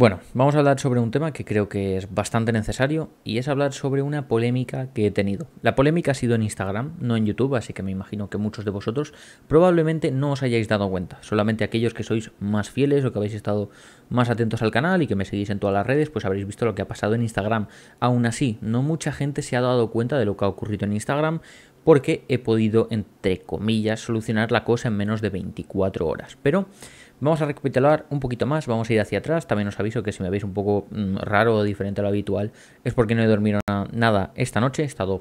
Bueno, vamos a hablar sobre un tema que creo que es bastante necesario y es hablar sobre una polémica que he tenido. La polémica ha sido en Instagram, no en YouTube, así que me imagino que muchos de vosotros probablemente no os hayáis dado cuenta, solamente aquellos que sois más fieles o que habéis estado más atentos al canal y que me seguís en todas las redes, pues habréis visto lo que ha pasado en Instagram. Aún así, no mucha gente se ha dado cuenta de lo que ha ocurrido en Instagram porque he podido, entre comillas, solucionar la cosa en menos de 24 horas. Pero Vamos a recapitular un poquito más, vamos a ir hacia atrás. También os aviso que si me veis un poco mm, raro o diferente a lo habitual, es porque no he dormido nada esta noche. He estado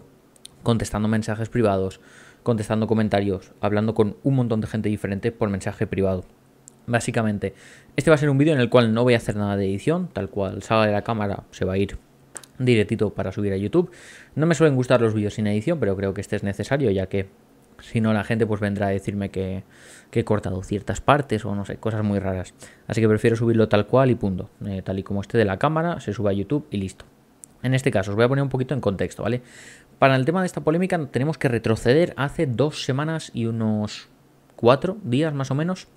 contestando mensajes privados, contestando comentarios, hablando con un montón de gente diferente por mensaje privado. Básicamente, este va a ser un vídeo en el cual no voy a hacer nada de edición, tal cual salga de la cámara, se va a ir directito para subir a YouTube. No me suelen gustar los vídeos sin edición, pero creo que este es necesario ya que si no, la gente pues vendrá a decirme que, he cortado ciertas partes o no sé, cosas muy raras. Así que prefiero subirlo tal cual y punto. Eh, tal y como esté de la cámara, se sube a YouTube y listo. En este caso, os voy a poner un poquito en contexto, ¿vale? Para el tema de esta polémica tenemos que retroceder hace dos semanas y unos cuatro días más o menos.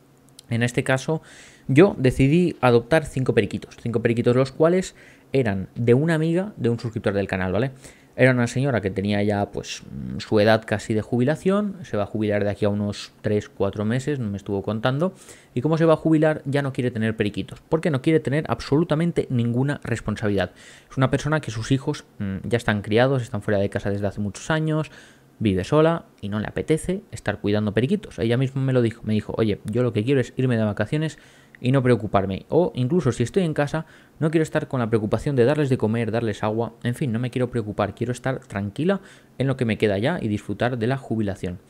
En este caso, yo decidí adoptar cinco periquitos. Cinco periquitos los cuales eran de una amiga de un suscriptor del canal, ¿vale? Era una señora que tenía ya pues mm, su edad casi de jubilación, se va a jubilar de aquí a unos 3, 4 meses, no me estuvo contando, y como se va a jubilar ya no quiere tener periquitos, porque no quiere tener absolutamente ninguna responsabilidad. Es una persona que sus hijos mm, ya están criados, están fuera de casa desde hace muchos años, vive sola y no le apetece estar cuidando periquitos. Ella misma me lo dijo, me dijo, oye, yo lo que quiero es irme de vacaciones y no preocuparme. O incluso si estoy en casa, no quiero estar con la preocupación de darles de comer, darles agua, en fin, no me quiero preocupar, quiero estar tranquila en lo que me queda ya y disfrutar de la jubilación.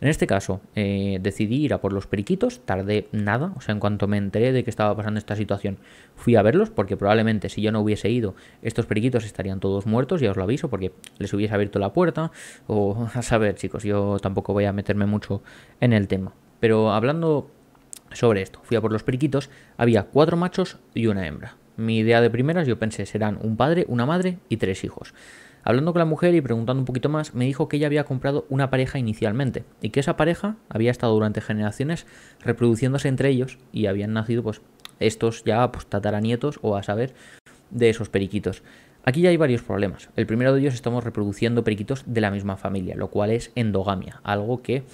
En este caso, eh, decidí ir a por los periquitos, tardé nada, o sea, en cuanto me enteré de que estaba pasando esta situación, fui a verlos, porque probablemente si yo no hubiese ido, estos periquitos estarían todos muertos, ya os lo aviso, porque les hubiese abierto la puerta, o a saber, chicos, yo tampoco voy a meterme mucho en el tema. Pero hablando sobre esto. Fui a por los periquitos, había cuatro machos y una hembra. Mi idea de primeras, yo pensé, serán un padre, una madre y tres hijos. Hablando con la mujer y preguntando un poquito más, me dijo que ella había comprado una pareja inicialmente y que esa pareja había estado durante generaciones reproduciéndose entre ellos y habían nacido pues estos ya pues, tataranietos o a saber de esos periquitos. Aquí ya hay varios problemas. El primero de ellos estamos reproduciendo periquitos de la misma familia, lo cual es endogamia, algo que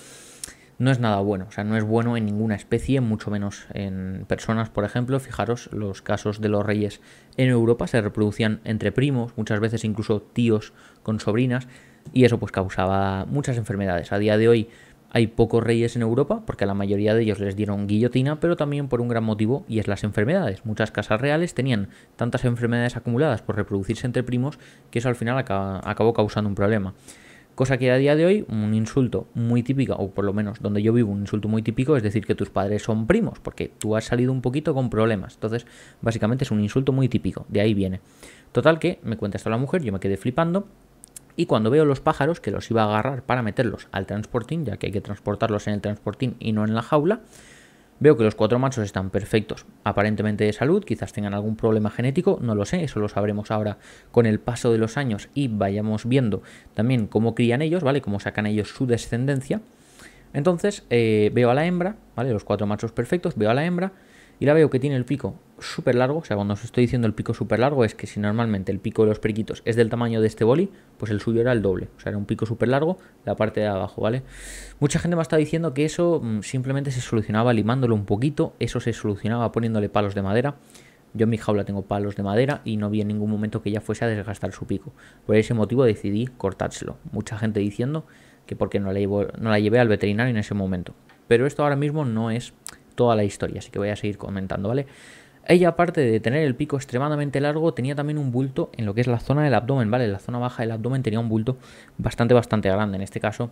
no es nada bueno, o sea, no es bueno en ninguna especie, mucho menos en personas, por ejemplo. Fijaros, los casos de los reyes en Europa se reproducían entre primos, muchas veces incluso tíos con sobrinas, y eso pues causaba muchas enfermedades. A día de hoy hay pocos reyes en Europa porque a la mayoría de ellos les dieron guillotina, pero también por un gran motivo y es las enfermedades. Muchas casas reales tenían tantas enfermedades acumuladas por reproducirse entre primos que eso al final acabó causando un problema. Cosa que a día de hoy un insulto muy típico, o por lo menos donde yo vivo un insulto muy típico, es decir que tus padres son primos, porque tú has salido un poquito con problemas. Entonces, básicamente es un insulto muy típico, de ahí viene. Total que me cuenta esto la mujer, yo me quedé flipando. Y cuando veo los pájaros, que los iba a agarrar para meterlos al transportín, ya que hay que transportarlos en el transportín y no en la jaula, Veo que los cuatro machos están perfectos, aparentemente de salud, quizás tengan algún problema genético, no lo sé, eso lo sabremos ahora con el paso de los años y vayamos viendo también cómo crían ellos, ¿vale? Cómo sacan ellos su descendencia. Entonces eh, veo a la hembra, ¿vale? Los cuatro machos perfectos, veo a la hembra y la veo que tiene el pico súper largo, o sea, cuando os estoy diciendo el pico súper largo es que si normalmente el pico de los periquitos es del tamaño de este boli, pues el suyo era el doble, o sea, era un pico súper largo la parte de abajo, ¿vale? Mucha gente me ha estado diciendo que eso mm, simplemente se solucionaba limándolo un poquito, eso se solucionaba poniéndole palos de madera. Yo en mi jaula tengo palos de madera y no vi en ningún momento que ya fuese a desgastar su pico. Por ese motivo decidí cortárselo. Mucha gente diciendo que porque no la, no la llevé al veterinario en ese momento. Pero esto ahora mismo no es toda la historia, así que voy a seguir comentando, ¿vale? Ella, aparte de tener el pico extremadamente largo, tenía también un bulto en lo que es la zona del abdomen, ¿vale? la zona baja del abdomen tenía un bulto bastante, bastante grande. En este caso,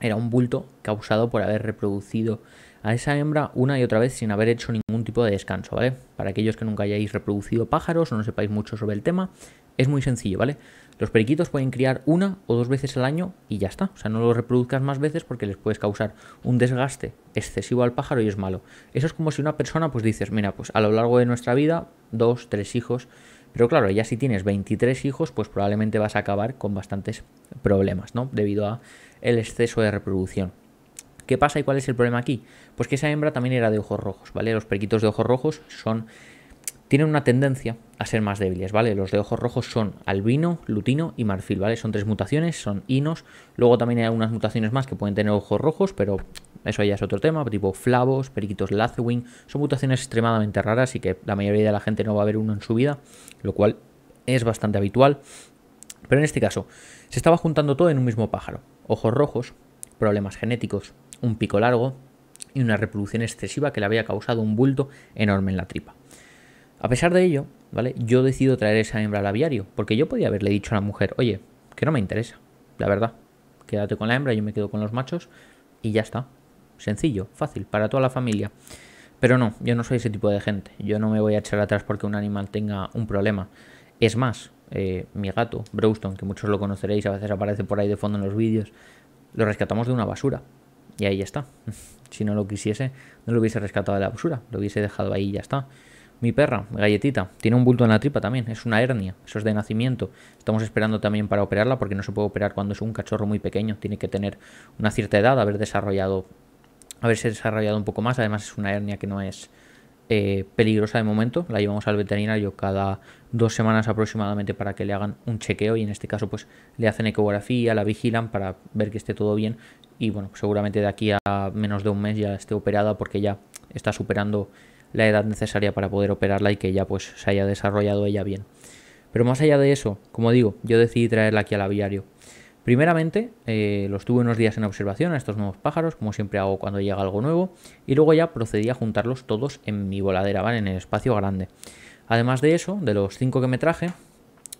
era un bulto causado por haber reproducido a esa hembra una y otra vez sin haber hecho ningún tipo de descanso, ¿vale? Para aquellos que nunca hayáis reproducido pájaros o no sepáis mucho sobre el tema, es muy sencillo, ¿vale? Los periquitos pueden criar una o dos veces al año y ya está. O sea, no los reproduzcas más veces porque les puedes causar un desgaste excesivo al pájaro y es malo. Eso es como si una persona, pues dices, mira, pues a lo largo de nuestra vida, dos, tres hijos. Pero claro, ya si tienes 23 hijos, pues probablemente vas a acabar con bastantes problemas, ¿no? Debido a el exceso de reproducción. ¿Qué pasa y cuál es el problema aquí? Pues que esa hembra también era de ojos rojos, ¿vale? Los periquitos de ojos rojos son tienen una tendencia a ser más débiles, ¿vale? Los de ojos rojos son albino, lutino y marfil, ¿vale? Son tres mutaciones, son inos. Luego también hay algunas mutaciones más que pueden tener ojos rojos, pero eso ya es otro tema, tipo flavos, periquitos lacewing. Son mutaciones extremadamente raras y que la mayoría de la gente no va a ver uno en su vida, lo cual es bastante habitual. Pero en este caso, se estaba juntando todo en un mismo pájaro. Ojos rojos, problemas genéticos, un pico largo y una reproducción excesiva que le había causado un bulto enorme en la tripa. A pesar de ello, ¿vale? Yo decido traer esa hembra al aviario, porque yo podía haberle dicho a la mujer, oye, que no me interesa, la verdad. Quédate con la hembra, yo me quedo con los machos y ya está. Sencillo, fácil, para toda la familia. Pero no, yo no soy ese tipo de gente. Yo no me voy a echar atrás porque un animal tenga un problema. Es más, eh, mi gato, Brewston, que muchos lo conoceréis, a veces aparece por ahí de fondo en los vídeos, lo rescatamos de una basura. Y ahí ya está. si no lo quisiese, no lo hubiese rescatado de la basura, lo hubiese dejado ahí y ya está. Mi perra, galletita, tiene un bulto en la tripa también, es una hernia, eso es de nacimiento. Estamos esperando también para operarla porque no se puede operar cuando es un cachorro muy pequeño, tiene que tener una cierta edad, haber desarrollado, haberse desarrollado un poco más, además es una hernia que no es eh, peligrosa de momento, la llevamos al veterinario cada dos semanas aproximadamente para que le hagan un chequeo y en este caso pues le hacen ecografía, la vigilan para ver que esté todo bien y bueno, seguramente de aquí a menos de un mes ya esté operada porque ya está superando la edad necesaria para poder operarla y que ya pues se haya desarrollado ella bien. Pero más allá de eso, como digo, yo decidí traerla aquí al aviario. Primeramente, eh, los tuve unos días en observación a estos nuevos pájaros, como siempre hago cuando llega algo nuevo, y luego ya procedí a juntarlos todos en mi voladera, ¿vale? En el espacio grande. Además de eso, de los cinco que me traje,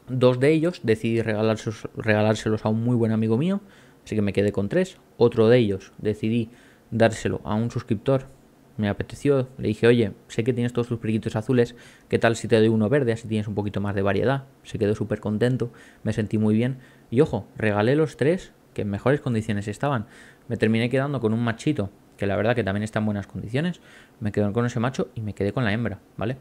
dos de ellos decidí regalárselos a un muy buen amigo mío, así que me quedé con tres. Otro de ellos decidí dárselo a un suscriptor me apeteció, le dije, oye, sé que tienes todos tus periquitos azules, ¿qué tal si te doy uno verde? Así tienes un poquito más de variedad. Se quedó súper contento, me sentí muy bien. Y ojo, regalé los tres que en mejores condiciones estaban. Me terminé quedando con un machito, que la verdad que también está en buenas condiciones. Me quedé con ese macho y me quedé con la hembra, ¿vale?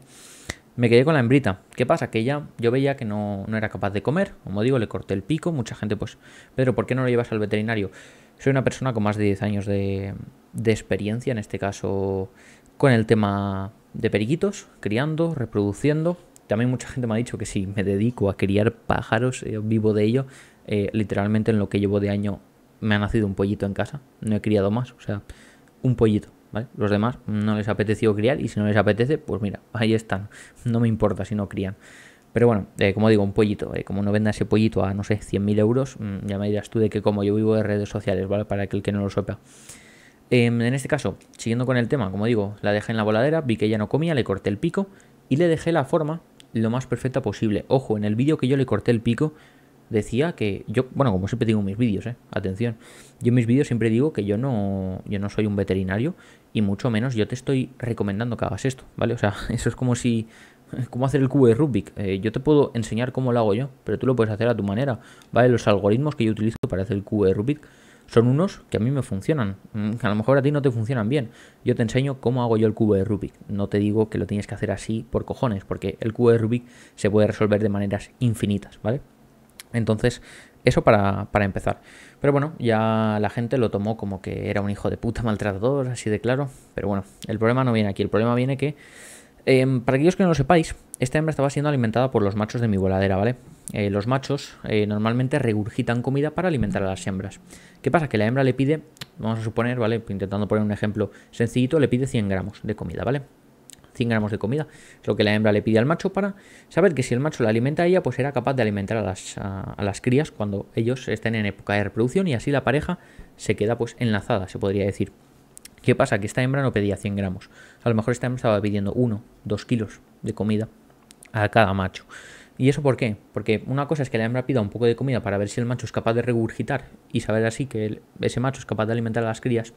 Me quedé con la hembrita. ¿Qué pasa? Que ella, yo veía que no, no era capaz de comer. Como digo, le corté el pico. Mucha gente, pues, Pedro, ¿por qué no lo llevas al veterinario? Soy una persona con más de 10 años de, de experiencia, en este caso con el tema de periquitos, criando, reproduciendo. También mucha gente me ha dicho que si me dedico a criar pájaros, eh, vivo de ello. Eh, literalmente en lo que llevo de año me ha nacido un pollito en casa, no he criado más, o sea, un pollito. ¿Vale? Los demás no les apeteció criar y si no les apetece, pues mira, ahí están. No me importa si no crían. Pero bueno, eh, como digo, un pollito, como no venda ese pollito a, no sé, 100.000 euros, mm, ya me dirás tú de que como yo vivo de redes sociales, ¿vale? Para aquel que no lo sepa. Em, en este caso, siguiendo con el tema, como digo, la dejé en la voladera, vi que ya no comía, le corté el pico y le dejé la forma lo más perfecta posible. Ojo, en el vídeo que yo le corté el pico decía que yo, bueno, como siempre digo en mis vídeos, eh, atención, yo en mis vídeos siempre digo que yo no, yo no soy un veterinario y mucho menos yo te estoy recomendando que hagas esto, ¿vale? O sea, eso es como si, como hacer el cubo de Rubik, eh, yo te puedo enseñar cómo lo hago yo, pero tú lo puedes hacer a tu manera, ¿vale? Los algoritmos que yo utilizo para hacer el cubo de Rubik son unos que a mí me funcionan, mm, a lo mejor a ti no te funcionan bien. Yo te enseño cómo hago yo el cubo de Rubik. No te digo que lo tienes que hacer así por cojones, porque el cubo de Rubik se puede resolver de maneras infinitas, ¿vale? Entonces, eso para, empezar. Pero bueno, ya la gente lo tomó como que era un hijo de puta maltratador, así de claro. Pero bueno, el problema no viene aquí. El problema viene que, em, para aquellos que no lo sepáis, esta hembra estaba siendo alimentada por los machos de mi voladera, ¿vale? Eh, los machos eh, normalmente regurgitan comida para alimentar a las hembras. ¿Qué pasa? Que la hembra le pide, vamos a suponer, ¿vale? Intentando poner un ejemplo sencillito, le pide 100 gramos de comida, ¿vale? 100 gramos de comida, es lo que la hembra le pide al macho para saber que si el macho la alimenta ella, pues era capaz de alimentar a las, las crías cuando ellos estén en época de reproducción y así la pareja se queda pues enlazada, se podría decir. ¿Qué pasa? Que esta hembra no pedía 100 gramos, a lo mejor esta hembra estaba pidiendo 1, 2 kilos de comida a cada macho. ¿Y eso por qué? Porque una cosa es que la hembra pida un poco de comida para ver si el macho es capaz de regurgitar y saber así que ese macho es capaz de alimentar a las crías.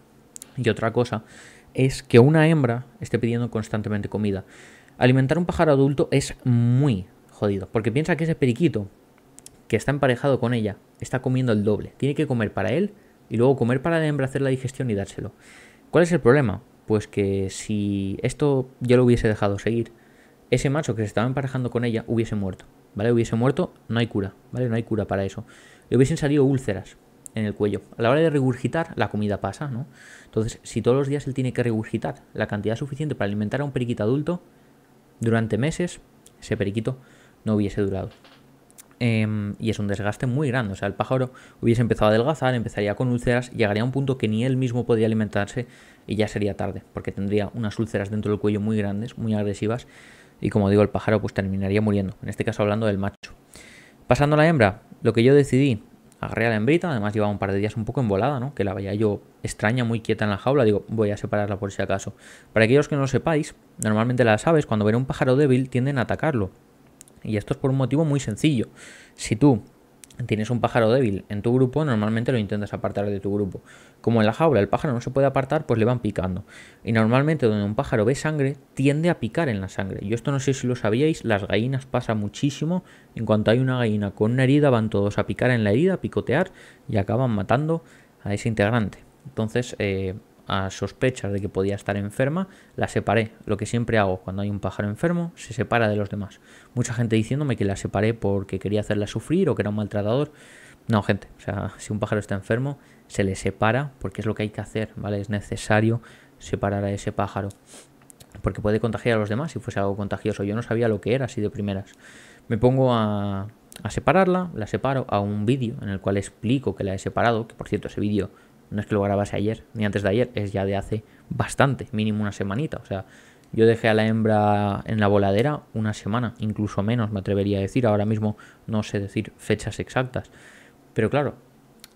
Y otra cosa es que una hembra esté pidiendo constantemente comida. Alimentar un pájaro adulto es muy jodido, porque piensa que ese periquito que está emparejado con ella está comiendo el doble. Tiene que comer para él y luego comer para la hembra, hacer la digestión y dárselo. ¿Cuál es el problema? Pues que si esto yo lo hubiese dejado seguir, ese macho que se estaba emparejando con ella hubiese muerto, ¿vale? Hubiese muerto, no hay cura, ¿vale? No hay cura para eso. Le hubiesen salido úlceras en el cuello. A la hora de regurgitar, la comida pasa, ¿no? Entonces, si todos los días él tiene que regurgitar la cantidad suficiente para alimentar a un periquito adulto, durante meses, ese periquito no hubiese durado. Em, y es un desgaste muy grande. O sea, el pájaro hubiese empezado a adelgazar, empezaría con úlceras, llegaría a un punto que ni él mismo podía alimentarse y ya sería tarde, porque tendría unas úlceras dentro del cuello muy grandes, muy agresivas, y como digo, el pájaro pues terminaría muriendo, en este caso hablando del macho. Pasando a la hembra, lo que yo decidí, agarré a la hembrita, además llevaba un par de días un poco embolada, ¿no? Que la veía yo extraña, muy quieta en la jaula, digo, voy a separarla por si acaso. Para aquellos que no lo sepáis, normalmente las aves cuando ven un pájaro débil tienden a atacarlo. Y esto es por un motivo muy sencillo. Si tú tienes un pájaro débil en tu grupo, normalmente lo intentas apartar de tu grupo. Como en la jaula el pájaro no se puede apartar, pues le van picando. Y normalmente donde un pájaro ve sangre, tiende a picar en la sangre. Yo esto no sé si lo sabíais, las gallinas pasa muchísimo. En cuanto hay una gallina con una herida, van todos a picar en la herida, a picotear y acaban matando a ese integrante. Entonces, eh, a sospechas de que podía estar enferma, la separé. Lo que siempre hago cuando hay un pájaro enfermo, se separa de los demás. Mucha gente diciéndome que la separé porque quería hacerla sufrir o que era un maltratador. No, gente, o sea, si un pájaro está enfermo, se le separa porque es lo que hay que hacer, ¿vale? Es necesario separar a ese pájaro porque puede contagiar a los demás si fuese algo contagioso. Yo no sabía lo que era así de primeras. Me pongo a, a separarla, la separo a un vídeo en el cual explico que la he separado, que por cierto ese vídeo no es que lo grabase ayer, ni antes de ayer, es ya de hace bastante, mínimo una semanita. O sea, yo dejé a la hembra en la voladera una semana, incluso menos, me atrevería a decir. Ahora mismo no sé decir fechas exactas. Pero claro,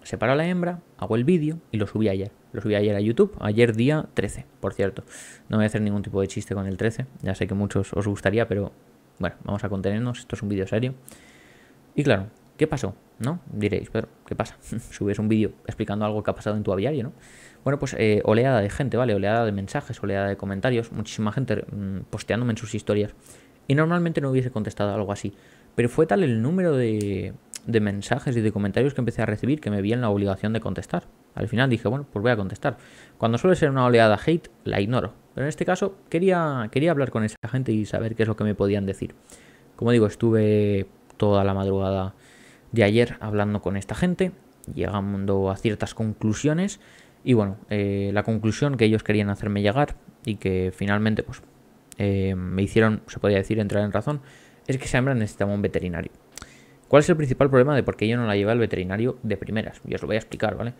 separo a la hembra, hago el vídeo y lo subí ayer. Lo subí ayer a YouTube, ayer día 13, por cierto. No voy a hacer ningún tipo de chiste con el 13, ya sé que muchos os gustaría, pero bueno, vamos a contenernos, esto es un vídeo serio. Y claro, ¿qué pasó? ¿no? Diréis, pero ¿qué pasa? Subes un vídeo explicando algo que ha pasado en tu aviario, ¿no? Bueno, pues eh, oleada de gente, ¿vale? Oleada de mensajes, oleada de comentarios, muchísima gente mm, posteándome en sus historias. Y normalmente no hubiese contestado algo así. Pero fue tal el número de, de mensajes y de comentarios que empecé a recibir que me vi en la obligación de contestar. Al final dije, bueno, pues voy a contestar. Cuando suele ser una oleada hate, la ignoro. Pero en este caso quería, quería hablar con esa gente y saber qué es lo que me podían decir. Como digo, estuve toda la madrugada de ayer hablando con esta gente, llegando a ciertas conclusiones y bueno, eh, la conclusión que ellos querían hacerme llegar y que finalmente pues eh, me hicieron, se podría decir, entrar en razón, es que hembra necesitaba un veterinario. ¿Cuál es el principal problema de por qué yo no la llevé al veterinario de primeras? Yo os lo voy a explicar, ¿vale?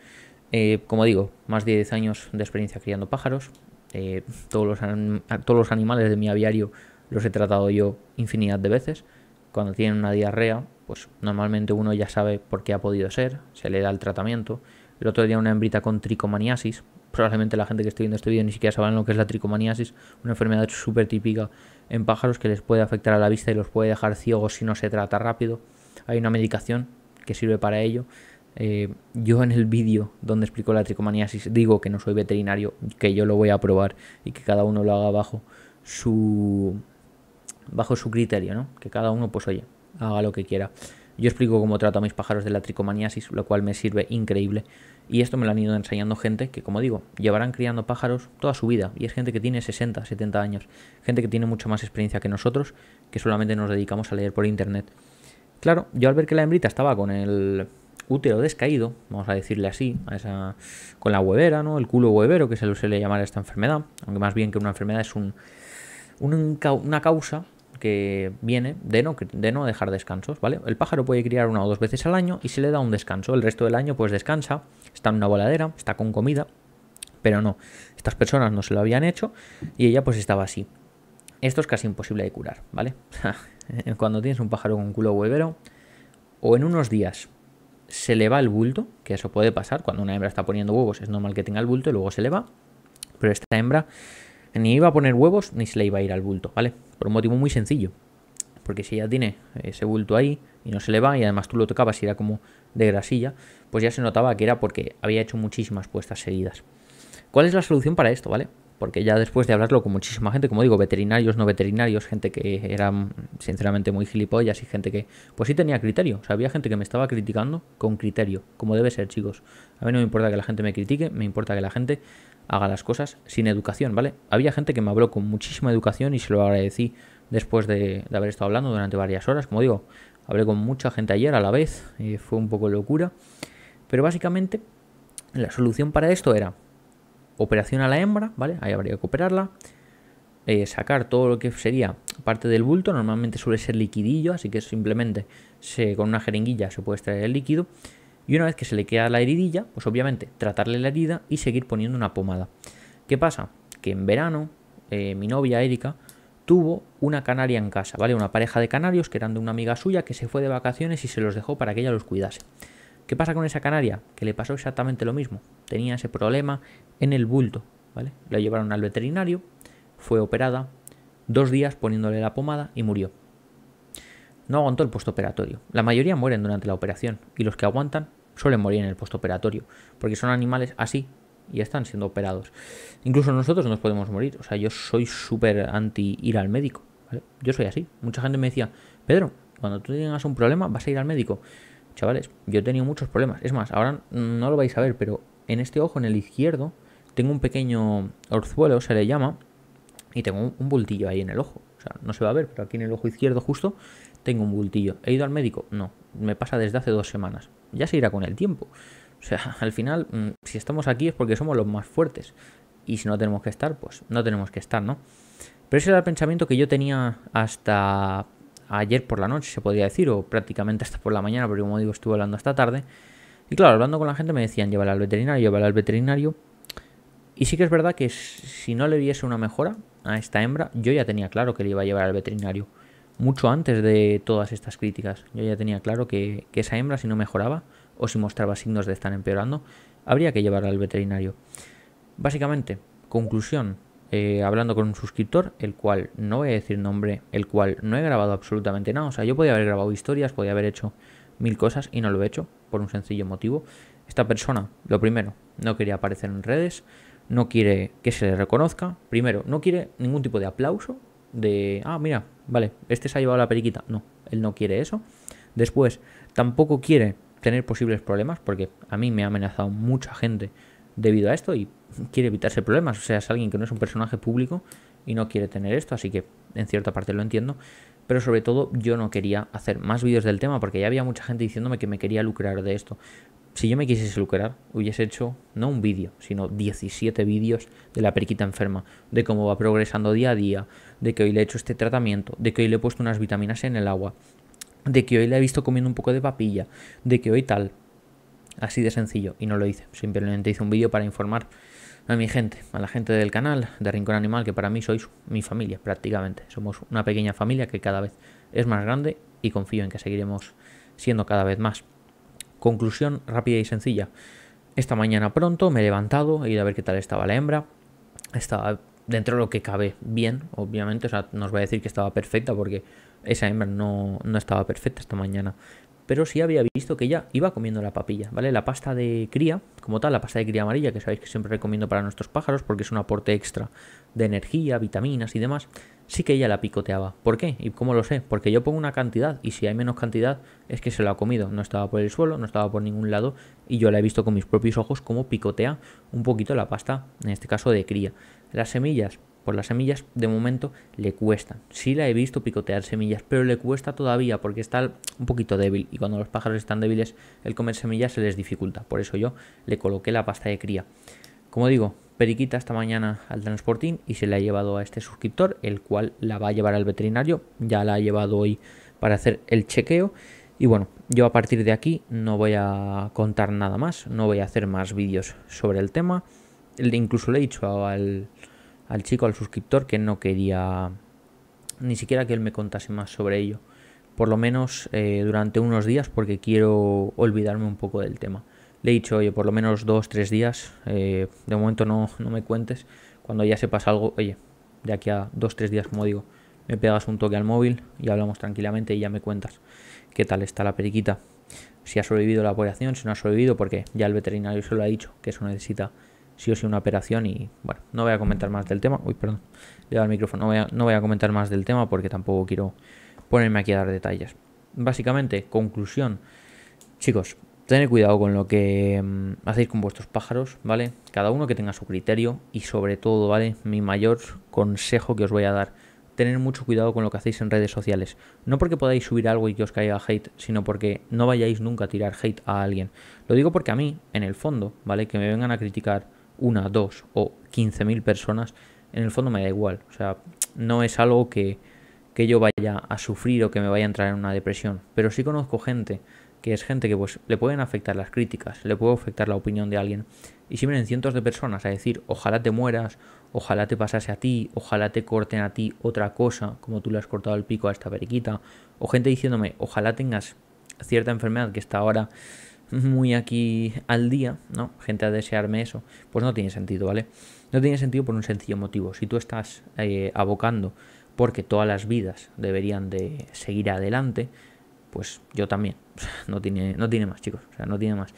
Eh, como digo, más de 10 años de experiencia criando pájaros. todos, los todos los animales de mi aviario los he tratado yo infinidad de veces. Cuando tienen una diarrea, pues normalmente uno ya sabe por qué ha podido ser, se le da el tratamiento. El otro día una hembrita con tricomaniasis, probablemente la gente que esté viendo este vídeo ni siquiera saben lo que es la tricomaniasis, una enfermedad súper típica en pájaros que les puede afectar a la vista y los puede dejar ciegos si no se trata rápido. Hay una medicación que sirve para ello. Eh, yo en el vídeo donde explico la tricomaniasis digo que no soy veterinario, que yo lo voy a probar y que cada uno lo haga bajo su bajo su criterio, ¿no? Que cada uno pues oye, haga lo que quiera. Yo explico cómo trato a mis pájaros de la tricomaniasis, lo cual me sirve increíble. Y esto me lo han ido enseñando gente que, como digo, llevarán criando pájaros toda su vida. Y es gente que tiene 60, 70 años. Gente que tiene mucha más experiencia que nosotros, que solamente nos dedicamos a leer por internet. Claro, yo al ver que la hembrita estaba con el útero descaído, vamos a decirle así, a esa, con la huevera, ¿no? El culo huevero, que se lo suele llamar a esta enfermedad. Aunque más bien que una enfermedad es un, una causa que viene de no, de no dejar descansos, ¿vale? El pájaro puede criar una o dos veces al año y se le da un descanso. El resto del año pues descansa, está en una voladera, está con comida, pero no, estas personas no se lo habían hecho y ella pues estaba así. Esto es casi imposible de curar, ¿vale? Cuando tienes un pájaro con culo huevero o en unos días se le va el bulto, que eso puede pasar, cuando una hembra está poniendo huevos es normal que tenga el bulto y luego se le va, pero esta hembra ni iba a poner huevos ni se le iba a ir al bulto, ¿vale? Por un motivo muy sencillo. Porque si ya tiene ese bulto ahí y no se le va, y además tú lo tocabas y era como de grasilla, pues ya se notaba que era porque había hecho muchísimas puestas seguidas. ¿Cuál es la solución para esto, vale? porque ya después de hablarlo con muchísima gente, como digo, veterinarios, no veterinarios, gente que era mm, sinceramente muy gilipollas y gente que pues sí tenía criterio, o sea, había gente que me estaba criticando con criterio, como debe ser, chicos. A mí no me importa que la gente me critique, me importa que la gente haga las cosas sin educación, ¿vale? Había gente que me habló con muchísima educación y se lo agradecí después de, de haber estado hablando durante varias horas, como digo, hablé con mucha gente ayer a la vez, y eh, fue un poco locura, pero básicamente la solución para esto era operación a la hembra, ¿vale? Ahí habría que operarla. Eh, sacar todo lo que sería parte del bulto, normalmente suele ser liquidillo, así que simplemente con una jeringuilla se puede extraer el líquido. Y una vez que se le queda la heridilla, pues obviamente tratarle la herida y seguir poniendo una pomada. ¿Qué pasa? Que en verano eh, mi novia Erika tuvo una canaria en casa, ¿vale? Una pareja de canarios que eran de una amiga suya que se fue de vacaciones y se los dejó para que ella los cuidase. ¿Qué pasa con esa canaria? Que le pasó exactamente lo mismo. Tenía ese problema en el bulto, ¿vale? La llevaron al veterinario, fue operada, dos días poniéndole la pomada y murió. No aguantó el postoperatorio. La mayoría mueren durante la operación y los que aguantan suelen morir en el postoperatorio, porque son animales así y están siendo operados. Incluso nosotros nos podemos morir. O sea, yo soy súper anti ir al médico. Yo soy así. Mucha gente me decía, Pedro, cuando tú tengas un problema vas a ir al médico yo he tenido muchos problemas. Es más, ahora no lo vais a ver, pero en este ojo, en el izquierdo, tengo un pequeño orzuelo, se le llama, y tengo un bultillo ahí en el ojo. O sea, no se va a ver, pero aquí en el ojo izquierdo justo tengo un bultillo. ¿He ido al médico? No, me pasa desde hace dos semanas. Ya se irá con el tiempo. O sea, al final, mm, si estamos aquí es porque somos los más fuertes. Y si no tenemos que estar, pues no tenemos que estar, ¿no? Pero ese era el pensamiento que yo tenía hasta ayer por la noche, se podría decir, o prácticamente hasta por la mañana, porque como digo, estuve hablando hasta tarde. Y claro, hablando con la gente me decían, llévala al veterinario, llévala al veterinario. Y sí que es verdad que si no le diese una mejora a esta hembra, yo ya tenía claro que le iba a llevar al veterinario. Mucho antes de todas estas críticas, yo ya tenía claro que, que esa hembra, si no mejoraba o si mostraba signos de estar empeorando, habría que llevarla al veterinario. Básicamente, conclusión, eh, hablando con un suscriptor, el cual no voy a decir nombre, el cual no he grabado absolutamente nada. O sea, yo podía haber grabado historias, podía haber hecho mil cosas y no lo he hecho por un sencillo motivo. Esta persona, lo primero, no quería aparecer en redes, no quiere que se le reconozca. Primero, no quiere ningún tipo de aplauso, de, ah, mira, vale, este se ha llevado la periquita. No, él no quiere eso. Después, tampoco quiere tener posibles problemas, porque a mí me ha amenazado mucha gente debido a esto y quiere evitarse problemas. O sea, es alguien que no es un personaje público y no quiere tener esto, así que en cierta parte lo entiendo. Pero sobre todo yo no quería hacer más vídeos del tema porque ya había mucha gente diciéndome que me quería lucrar de esto. Si yo me quisiese lucrar, hubiese hecho no un vídeo, sino 17 vídeos de la periquita enferma, de cómo va progresando día a día, de que hoy le he hecho este tratamiento, de que hoy le he puesto unas vitaminas en el agua, de que hoy le he visto comiendo un poco de papilla, de que hoy tal. Así de sencillo, y no lo hice. Simplemente hice un vídeo para informar a mi gente, a la gente del canal, de Rincón Animal, que para mí sois mi familia prácticamente. Somos una pequeña familia que cada vez es más grande y confío en que seguiremos siendo cada vez más. Conclusión rápida y sencilla. Esta mañana pronto me he levantado, he ido a ver qué tal estaba la hembra. Estaba dentro de lo que cabe bien, obviamente. O sea, no os voy a decir que estaba perfecta porque esa hembra no, no estaba perfecta esta mañana pero sí había visto que ella iba comiendo la papilla, ¿vale? La pasta de cría, como tal, la pasta de cría amarilla, que sabéis que siempre recomiendo para nuestros pájaros porque es un aporte extra de energía, vitaminas y demás, sí que ella la picoteaba. ¿Por qué? ¿Y cómo lo sé? Porque yo pongo una cantidad y si hay menos cantidad es que se lo ha comido. No estaba por el suelo, no estaba por ningún lado y yo la he visto con mis propios ojos como picotea un poquito la pasta, en este caso de cría. Las semillas, por las semillas, de momento le cuesta. Sí la he visto picotear semillas, pero le cuesta todavía porque está un poquito débil y cuando los pájaros están débiles el comer semillas se les dificulta. Por eso yo le coloqué la pasta de cría. Como digo, Periquita esta mañana al transportín y se la ha llevado a este suscriptor, el cual la va a llevar al veterinario. Ya la ha llevado hoy para hacer el chequeo. Y bueno, yo a partir de aquí no voy a contar nada más, no voy a hacer más vídeos sobre el tema. Incluso le he dicho al, al chico, al suscriptor, que no quería ni siquiera que él me contase más sobre ello. Por lo menos eh, durante unos días, porque quiero olvidarme un poco del tema. Le he dicho, oye, por lo menos dos, tres días. Eh, de momento no, no me cuentes. Cuando ya se pasa algo, oye, de aquí a dos, tres días, como digo, me pegas un toque al móvil y hablamos tranquilamente y ya me cuentas qué tal está la periquita. Si ha sobrevivido la operación, si no ha sobrevivido, porque ya el veterinario se lo ha dicho, que eso necesita si o sí una operación y bueno, no voy a comentar más del tema. Uy, perdón, le he el micrófono, no voy, a, comentar más del tema porque tampoco quiero ponerme aquí a dar detalles. Básicamente, conclusión, chicos, tened cuidado con lo que mm, hacéis con vuestros pájaros, ¿vale? Cada uno que tenga su criterio y sobre todo, ¿vale? Mi mayor consejo que os voy a dar, tener mucho cuidado con lo que hacéis en redes sociales. No porque podáis subir algo y que os caiga hate, sino porque no vayáis nunca a tirar hate a alguien. Lo digo porque a mí, en el fondo, ¿vale? Que me vengan a criticar una, dos o quince mil personas, en el fondo me da igual. O sea, no es algo que, yo vaya a sufrir o que me vaya a entrar en una depresión. Pero sí conozco gente que es gente que pues le pueden afectar las críticas, le puede afectar la opinión de alguien. Y si vienen cientos de personas a decir, ojalá te mueras, ojalá te pasase a ti, ojalá te corten a ti otra cosa, como tú le has cortado el pico a esta periquita, o gente diciéndome, ojalá tengas cierta enfermedad que está ahora muy aquí al día, ¿no? Gente a desearme eso, pues no tiene sentido, ¿vale? No tiene sentido por un sencillo motivo. Si tú estás eh, abocando porque todas las vidas deberían de seguir adelante, pues yo también. No tiene, no tiene más, chicos. O sea, no tiene más.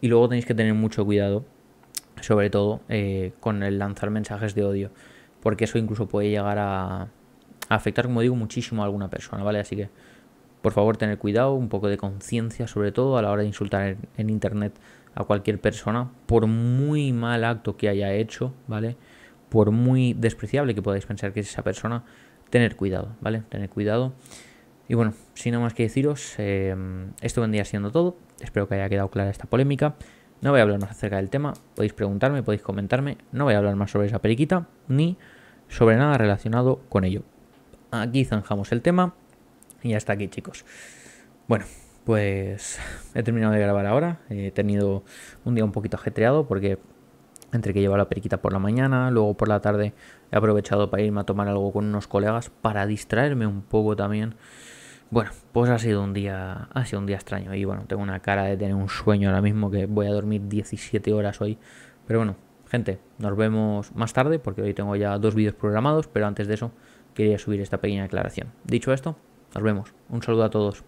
Y luego tenéis que tener mucho cuidado, sobre todo eh, con el lanzar mensajes de odio, porque eso incluso puede llegar a, a afectar, como digo, muchísimo a alguna persona, ¿vale? Así que por favor, tener cuidado, un poco de conciencia, sobre todo a la hora de insultar en, internet a cualquier persona, por muy mal acto que haya hecho, ¿vale? Por muy despreciable que podáis pensar que es esa persona, tener cuidado, ¿vale? Tener cuidado. Y bueno, sin nada más que deciros, em, esto vendría siendo todo. Espero que haya quedado clara esta polémica. No voy a hablar más acerca del tema. Podéis preguntarme, podéis comentarme. No voy a hablar más sobre esa periquita ni sobre nada relacionado con ello. Aquí zanjamos el tema. Y hasta aquí, chicos. Bueno, pues he terminado de grabar ahora. He tenido un día un poquito ajetreado porque entre que llevo la periquita por la mañana, luego por la tarde he aprovechado para irme a tomar algo con unos colegas para distraerme un poco también. Bueno, pues ha sido un día ha sido un día extraño y bueno, tengo una cara de tener un sueño ahora mismo que voy a dormir 17 horas hoy, pero bueno, gente, nos vemos más tarde porque hoy tengo ya dos vídeos programados, pero antes de eso quería subir esta pequeña aclaración. Dicho esto, nos vemos. Un saludo a todos.